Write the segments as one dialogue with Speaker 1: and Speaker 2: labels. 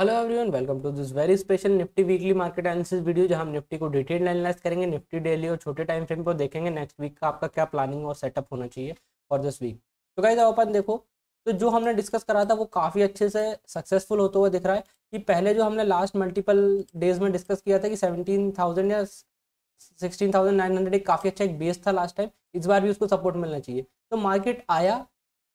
Speaker 1: hello everyone welcome to this very special Nifty weekly market analysis video जहां हम Nifty को detail analyse करेंगे Nifty daily और छोटे टाइम फ्रेम को देखेंगे नेक्स्ट वीक का आपका क्या प्लानिंग और सेटअप होना चाहिए फॉर दिस वीक तो गाइज अपन देखो तो जो हमने डिस्कस करा था वो काफ़ी अच्छे से सक्सेसफुल होता हुआ दिख रहा है कि पहले जो हमने लास्ट मल्टीपल डेज में डिस्कस किया था कि सेवनटीन थाउजेंड या सिक्सटीन थाउजेंड नाइन हंड्रेड एक काफ़ी अच्छा एक बेस था लास्ट टाइम इस बार भी उसको सपोर्ट मिलना चाहिए तो मार्केट आया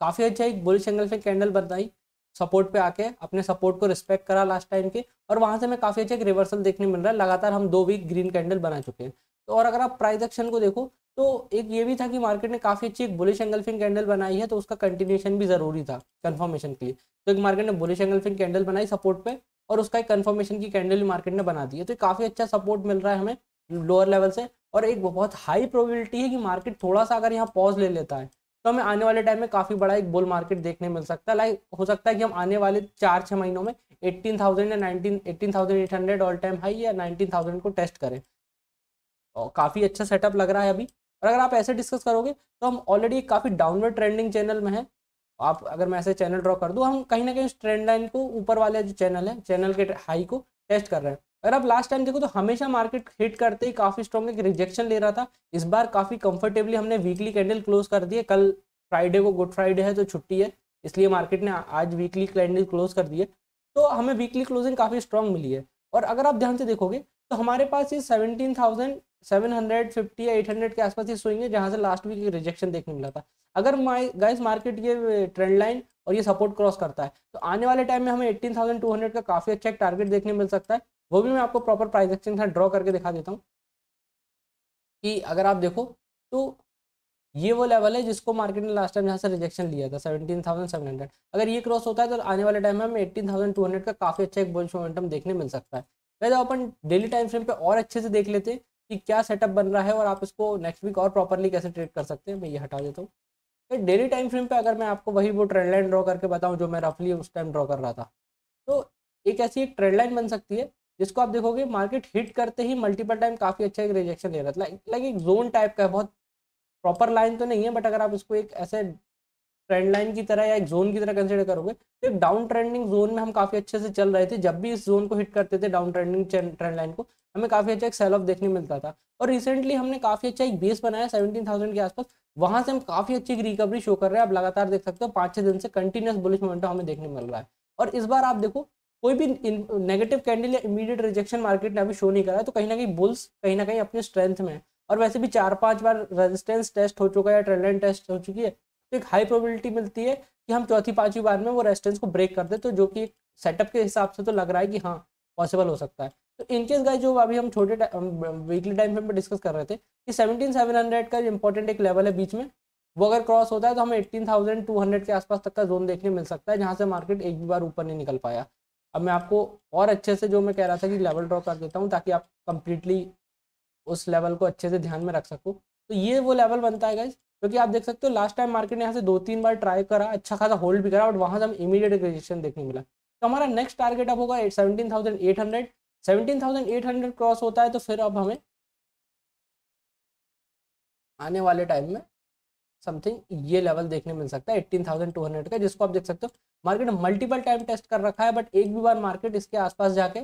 Speaker 1: काफ़ी अच्छा एक बुलिश एंगल से कैंडल बताई सपोर्ट पे आके अपने सपोर्ट को रिस्पेक्ट करा लास्ट टाइम के और वहां से हमें काफ़ी अच्छा एक रिवर्सल देखने मिल रहा है लगातार हम दो वीक ग्रीन कैंडल बना चुके हैं तो और अगर आप प्राइस एक्शन को देखो तो एक ये भी था कि मार्केट ने काफ़ी अच्छी एक बुलिश एंगल्फिंग कैंडल बनाई है तो उसका कंटिन्यूशन भी ज़रूरी था कन्फर्मेशन के लिए तो एक मार्केट ने बुलिश एंगल्फिंग कैंडल बनाई सपोर्ट पे और उसका एक कन्फर्मेशन की कैंडल मार्केट ने बना दी है तो काफ़ी अच्छा सपोर्ट मिल रहा है हमें लोअर लेवल से और एक बहुत हाई प्रोबेबिलिटी है कि मार्केट थोड़ा सा अगर यहाँ पॉज ले लेता है तो हमें आने वाले टाइम में काफ़ी बड़ा एक बुल मार्केट देखने मिल सकता है लाइक हो सकता है कि हम आने वाले चार छः महीनों में एट्टीन थाउजेंड या nineteen thousand eight hundred all time high या नाइनटीन थाउजेंड को टेस्ट करें और काफ़ी अच्छा सेटअप लग रहा है अभी और अगर आप ऐसे डिस्कस करोगे तो हम ऑलरेडी काफ़ी डाउनवर्ड ट्रेंडिंग चैनल में है आप अगर मैं ऐसे चैनल ड्रॉ कर दूँ हम कहीं ना कहीं उस ट्रेंड लाइन को ऊपर वाले जो चैनल है चैनल के हाई को टेस्ट कर रहे हैं अगर आप लास्ट टाइम देखो तो हमेशा मार्केट हिट करते ही काफी स्ट्रॉन्ग एक रिजेक्शन ले रहा था इस बार काफी कंफर्टेबली हमने वीकली कैंडल क्लोज कर दिए कल फ्राइडे को गुड फ्राइडे है तो छुट्टी है इसलिए मार्केट ने आज वीकली कैंडल क्लोज कर दी है तो हमें वीकली क्लोजिंग काफी स्ट्रॉन्ग मिली है और अगर आप ध्यान से देखोगे तो हमारे पास ये seventeen thousand seven hundred fifty या एट हंड्रेड के आसपास ये स्विंग है जहाँ से लास्ट वीक रिजेक्शन देखने मिला था अगर गाइस मार्केट ये ट्रेंड लाइन और ये सपोर्ट क्रॉस करता है तो आने वाले टाइम में हमें एट्टीन थाउजेंड टू हंड्रेड का काफ़ी अच्छा एक टारगेट देखने मिल सकता है वो भी मैं आपको प्रॉपर प्राइस एक्शन था ड्रॉ करके दिखा देता हूँ कि अगर आप देखो तो ये वो लेवल है जिसको मार्केट ने लास्ट टाइम यहाँ से रिजेक्शन लिया था सेवेंटीन थाउजेंड सेवन हंड्रेड अगर ये क्रॉस होता है तो आने वाले टाइम में हमें एट्टीन थाउजेंड टू हंड्रेड का काफ़ी अच्छा एक बुलिश मोमेंटम देखने मिल सकता है वैसे अपन डेली टाइम फ्रेम पे और अच्छे से देख लेते हैं कि क्या सेटअप बन रहा है और आप इसको नेक्स्ट वीक और प्रॉपरली कैसे ट्रेड कर सकते हैं मैं ये हटा देता हूँ फिर डेली टाइम फ्रेम पर अगर मैं आपको वही वो ट्रेंड लाइन ड्रॉ करके बताऊँ जो मैं रफली उस टाइम ड्रॉ कर रहा था तो एक ऐसी एक ट्रेंड लाइन बन सकती है जिसको आप देखोगे मार्केट हिट करते ही मल्टीपल टाइम काफ़ी अच्छा एक रिजेक्शन दे रहा था लाइक एक जोन टाइप का है बहुत प्रॉपर लाइन तो नहीं है बट अगर आप इसको एक ऐसे ट्रेंड लाइन की तरह या एक जोन की तरह कंसिडर करोगे तो एक डाउन ट्रेंडिंग जोन में हम काफ़ी अच्छे से चल रहे थे जब भी इस जोन को हिट करते थे डाउन ट्रेंडिंग ट्रेंड लाइन को हमें काफ़ी अच्छा एक सेल ऑफ देखने मिलता था और रिसेंटली हमने काफ़ी अच्छा एक बेस बनाया सेवेंटीन थाउजेंड के आसपास वहां से हम काफ़ी अच्छी रिकवरी शो कर रहे हैं आप लगातार देख सकते हो पांच छह दिन से कंटिन्यूस बुलिश मोमेंटम हमें देखने मिल रहा है और इस बार आप देखो कोई भी नेगेटिव कैंडल या इमीडिएट रिजेक्शन मार्केट ने अभी शो नहीं करा तो कहीं ना कहीं बुल्स कहीं ना कहीं अपने स्ट्रेंथ में और वैसे भी चार पांच बार रेजिस्टेंस टेस्ट हो चुका है ट्रेंड लाइन टेस्ट हो चुकी है तो एक हाई प्रोबेबिलिटी मिलती है कि हम चौथी पांचवी बार में वो रेजिस्टेंस को ब्रेक कर दे तो जो कि सेटअप के हिसाब से तो लग रहा है कि हाँ पॉसिबल हो सकता है तो इनकेस गाइस जो अभी हम छोटे वीकली टाइम फ्रेम पर डिस्कस कर रहे थे कि सेवनटीन सेवन हंड्रेड का इंपॉर्टेंट एक लेवल है बीच में वो अगर क्रॉस होता है तो हमें एट्टीन थाउजेंड टू हंड्रेड के आसपास तक का जोन देखने मिल सकता है जहाँ से मार्केट एक भी बार ऊपर नहीं निकल पाया अब मैं आपको और अच्छे से जो मैं कह रहा था कि लेवल ड्रॉ कर देता हूँ ताकि आप कंप्लीटली उस लेवल को अच्छे से ध्यान में रख सको तो ये वो लेवल बनता है क्योंकि तो आप देख सकते हो लास्ट टाइम मार्केट ने यहाँ से दो तीन बार ट्राई करा अच्छा खासा होल्ड भी करा और वहाँ से हम इमीडिएट रिजेक्शन देखने मिला तो हमारा नेक्स्ट टारगेट अब होगा seventeen thousand eight hundred thousand eight hundred cross होता है तो फिर अब हमें आने वाले टाइम में समथिंग ये लेवल देखने मिल सकता है एट्टीन थाउजेंड टू हंड्रेड का जिसको आप देख सकते हो मार्केट मल्टीपल टाइम टेस्ट कर रखा है बट एक भी बार मार्केट इसके आसपास जाके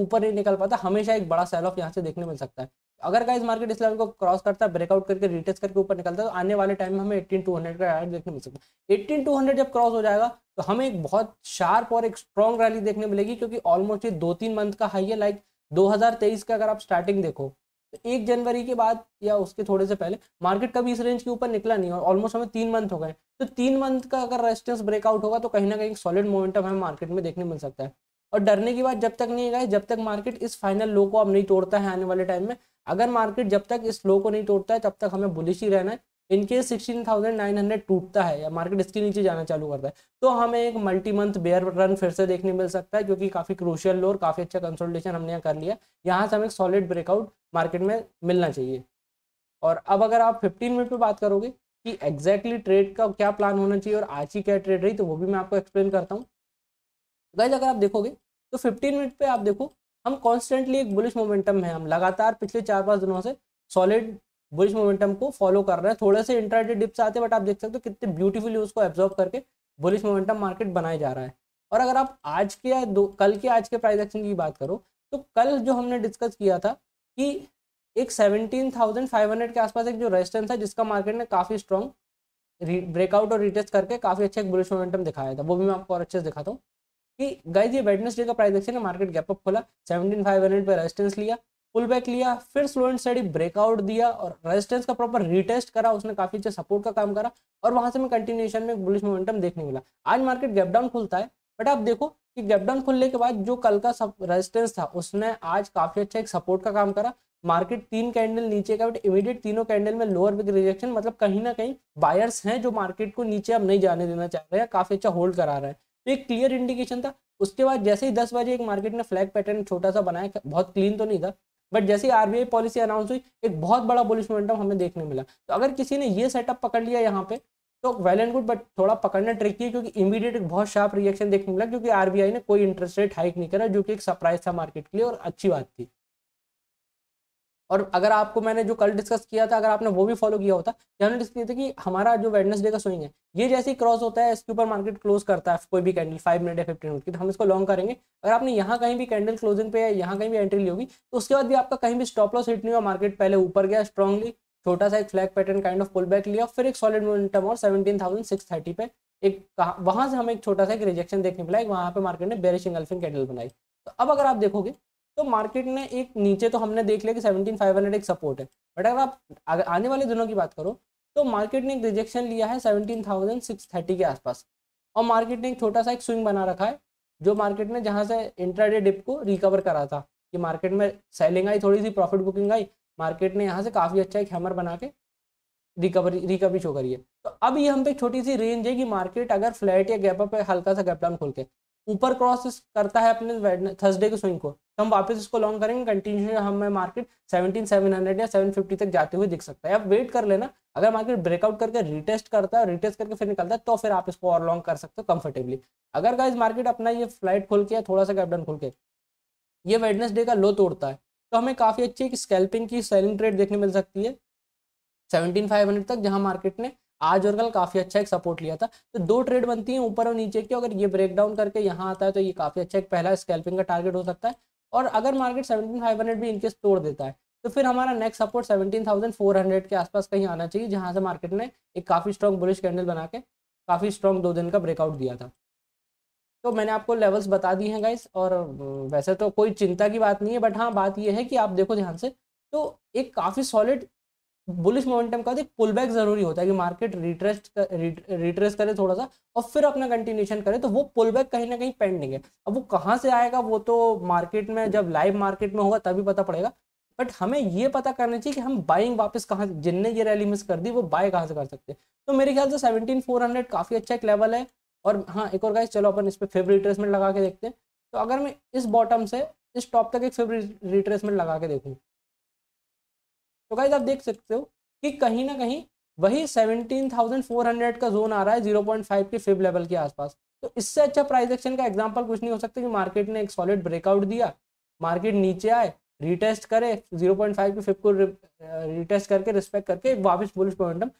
Speaker 1: ऊपर नहीं निकल पाता हमेशा एक बड़ा सेल ऑफ यहाँ से देखने मिल सकता है अगर का मार्केट इस लेवल को क्रॉस करता है ब्रेकआउट करके रिटेस्ट करके ऊपर निकलता है तो आने वाले टाइम में हमें एट्टीन टू हंड्रेड का टारगेट देखने मिल सकता है एट्टीन टू हंड्रेड जब क्रॉस हो जाएगा तो हमें एक बहुत शार्प और एक स्ट्रॉन्ग रैली देखने मिलेगी क्योंकि ऑलमोस्ट ये दो तीन मंथ का हाई है लाइक तेईस का अगर आप स्टार्टिंग देखो तो एक जनवरी के बाद या उसके थोड़े से पहले मार्केट कभी इस रेंज के ऊपर निकला नहीं और ऑलमोस्ट हमें तीन मंथ हो गए तो तीन मंथ का अगर रेजिस्टेंस ब्रेकआउट होगा तो कहीं ना कहीं सॉलिड मोमेंटम हमें मार्केट में देखने मिल सकता है और डरने की बात जब तक नहीं गए जब तक मार्केट इस फाइनल लो को अब नहीं तोड़ता है आने वाले टाइम में अगर मार्केट जब तक इस लो को नहीं तोड़ता है तब तक हमें बुलिश ही रहना है in case sixteen thousand nine hundred टूटता है या मार्केट इसके नीचे जाना चालू करता है तो हमें एक मल्टी मंथ बेयर रन फिर से देखने मिल सकता है जो कि काफ़ी क्रोशियल और काफ़ी अच्छा कंसोल्टेशन हमने यहाँ कर लिया यहाँ से हमें एक सॉलिड ब्रेकआउट मार्केट में मिलना चाहिए और अब अगर आप फिफ्टीन मिनट पर बात करोगे कि एग्जैक्टली ट्रेड का क्या प्लान होना चाहिए और आज ही क्या ट्रेड रही तो वो भी मैं आपको एक्सप्लेन करता हूँ गाइज अगर आप देखोगे तो फिफ्टीन मिनट पर आप देखो हम कॉन्स्टेंटली एक बुलिश मोमेंटम है हम लगातार पिछले चार पाँच दिनों से सॉलिड बुलिश मोमेंटम को फॉलो कर रहा है थोड़े से इंटरनेटेड डिप्स आते हैं बट आप देख सकते हो कितने ब्यूटीफुली उसको एब्जॉर्व करके बुलिश मोमेंटम मार्केट बनाया जा रहा है और अगर आप आज के या दो कल के आज के प्राइस एक्शन की बात करो तो कल जो हमने डिस्कस किया था कि एक 17,500 के आसपास एक जो रेजिस्टेंस है जिसका मार्केट ने काफ़ी स्ट्रॉन्ग ब्रेकआउट और रिटेस्ट करके काफ़ी अच्छा एक बुलिश मोमेंटम दिखाया था वो भी मैं आपको और अच्छे से दिखाता हूँ कि गाइज ये वेडनेसडे का प्राइस एक्शन है मार्केट गैप अप खोला हंड्रेड पर रेजिस्टेंस लिया पुल बैक लिया फिर स्लो एंड स्टडी ब्रेकआउट दिया और रेजिस्टेंस का प्रॉपर रीटेस्ट करा उसने काफी अच्छा सपोर्ट का काम करा और वहां से मैं कंटिन्यूशन में बुलिश मोमेंटम देखने मिला आज मार्केट गैपडाउन खुलता है बट आप देखो कि गैपडाउन खुलने के बाद जो कल का रेजिस्टेंस था उसने आज काफी अच्छा एक सपोर्ट का काम करा मार्केट तीन कैंडल नीचे का बट इमीडिएट तीनों कैंडल में लोअर बिग रिजेक्शन मतलब कहीं ना कहीं बायर्स हैं जो मार्केट को नीचे अब नहीं जाने देना चाह रहे हैं काफी अच्छा होल्ड करा रहे हैं तो एक क्लियर इंडिकेशन था उसके बाद जैसे ही दस बजे एक मार्केट ने फ्लैग पैटर्न छोटा सा बनाया बहुत क्लीन तो नहीं था बट जैसे ही आरबीआई पॉलिसी अनाउंस हुई एक बहुत बड़ा बुलिश मोमेंटम हमें देखने मिला तो अगर किसी ने ये सेटअप पकड़ लिया यहाँ पे तो वेल एंड गुड बट थोड़ा पकड़ना ट्रिकी है क्योंकि इमीडिएट एक बहुत शार्प रिएक्शन देखने मिला क्योंकि आरबीआई ने कोई इंटरेस्ट रेट हाइक नहीं करा जो कि एक सरप्राइज था मार्केट के लिए और अच्छी बात थी और अगर आपको मैंने जो कल डिस्कस किया था अगर आपने वो भी फॉलो किया होता यहाँ डिस्कस किया था कि हमारा जो वेडनेसडे का स्विंग है ये जैसे ही क्रॉस होता है इसके ऊपर मार्केट क्लोज करता है कोई भी कैंडल फाइव मिनट या फिफ्टी मिनट की तो हम इसको लॉन्ग करेंगे अगर आपने यहाँ कहीं भी कैंडल क्लोजिंग पे यहाँ कहीं भी एंट्री ली होगी तो उसके बाद भी आपका कहीं भी स्टॉप लॉस हिट नहीं हुआ मार्केट पहले ऊपर गया स्ट्रॉन्गली छोटा सा एक flag pattern kind of pull back लिया फिर एक सॉलिड मोमेंटम और सेवेंटीन थाउजेंड सिक्स थर्टी पे एक वहां से हमें एक छोटा सा एक रिजेक्शन देखने मिला वहाँ पे मार्केट ने बेरिश इंगल्फिंग कैंडल बनाई तो अब अगर आप देखोगे तो मार्केट ने एक नीचे तो हमने देख लिया कि सेवनटीन फाइव हंड्रेड एक सपोर्ट है बट अगर आप अगर आने वाले दिनों की बात करो तो मार्केट ने एक रिजेक्शन लिया है सेवनटीन थाउजेंड सिक्स थर्टी के आसपास और मार्केट ने एक छोटा सा एक स्विंग बना रखा है जो मार्केट ने जहाँ से इंट्राडे डिप को रिकवर करा था कि मार्केट में सेलिंग आई थोड़ी सी प्रॉफिट बुकिंग आई मार्केट ने यहाँ से काफ़ी अच्छा एक हैमर बना के रिकवरी रिकवरी शो करी है तो अब ये हम पे एक छोटी सी रेंज है कि मार्केट अगर फ्लैट या गैप अप है हल्का सा गैप डाउन खोल के ऊपर क्रॉस करता है अपने थर्सडे के स्विंग को हम वापस इसको लॉन्ग करेंगे कंटिन्यू हमें मार्केट 17700 या 750 तक जाते हुए दिख सकता है आप वेट कर लेना अगर मार्केट ब्रेकआउट करके रिटेस्ट करता है रिटेस्ट करके फिर निकलता है तो फिर आप इसको और लॉन्ग कर सकते हो कंफर्टेबली अगर गाइज मार्केट अपना ये फ्लाइट खोल के थोड़ा सा कैपडन खोल के ये वेडनेसडे का लो तोड़ता है तो हमें काफ़ी अच्छी एक स्कैल्पिंग की सेलिंग ट्रेड देखने मिल सकती है हंड्रेड तक जहां मार्केट ने आज और कल काफ़ी अच्छा एक सपोर्ट लिया था तो दो ट्रेड बनती हैं ऊपर और नीचे की अगर ये ब्रेकडाउन करके यहाँ आता है तो ये काफ़ी अच्छा एक पहला स्कैल्पिंग का टारगेट हो सकता है और अगर मार्केट 17,500 भी इनकेस तोड़ देता है तो फिर हमारा नेक्स्ट सपोर्ट 17,400 के आसपास कहीं आना चाहिए जहां से मार्केट ने एक काफ़ी स्ट्रॉन्ग बुलिश कैंडल बना के काफ़ी स्ट्रॉन्ग दो दिन का ब्रेकआउट दिया था तो मैंने आपको लेवल्स बता दिए हैं गाइस और वैसे तो कोई चिंता की बात नहीं है बट हाँ बात यह है कि आप देखो ध्यान से तो एक काफ़ी सॉलिड बुलिश मोमेंटम का पुल तो बैक जरूरी होता है कि मार्केट रिट्रेस्ट रिट्रेस करे थोड़ा सा और फिर अपना कंटिन्यूशन करे तो वो पुल बैक कहीं ना कहीं पेंडिंग है अब वो कहाँ से आएगा वो तो मार्केट में जब लाइव मार्केट में होगा तभी पता पड़ेगा बट हमें ये पता करना चाहिए कि हम बाइंग वापस कहाँ जिनने ये रैली मिस कर दी वो बाय कहाँ से कर सकते हैं तो मेरे ख्याल से सेवनटीन फोर हंड्रेड काफ़ी अच्छा एक लेवल है और हाँ एक और गाइस चलो अपन इस पर फिर रिट्रेसमेंट लगा के देखते हैं तो अगर मैं इस बॉटम से इस टॉप तक एक फिर रिट्रेसमेंट लगा के देखूँ तो गाइज आप देख सकते हो कि कहीं ना कहीं वही 17,400 का जोन आ रहा है 0.5 के फिब लेवल के आसपास तो इससे अच्छा प्राइस एक्शन का एग्जांपल कुछ नहीं हो सकता कि मार्केट ने एक सॉलिड ब्रेकआउट दिया मार्केट नीचे आए रिटेस्ट करे 0.5 के फिब को रिटेस्ट करके रिस्पेक्ट करके वापस बुलिश मोमेंटम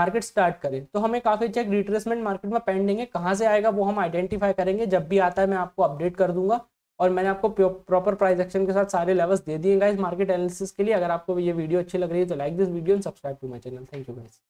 Speaker 1: मार्केट स्टार्ट करे तो हमें काफ़ी चेक रिट्रेसमेंट मार्केट में पेंडिंग है कहाँ से आएगा वो हम आइडेंटिफाई करेंगे जब भी आता है मैं आपको अपडेट कर दूंगा और मैंने आपको प्रॉपर प्राइस एक्शन के साथ सारे लेवल्स दे दिए गाइस मार्केट एनालिसिस के लिए अगर आपको ये वीडियो अच्छी लग रही है तो like this video and subscribe to my channel thank you guys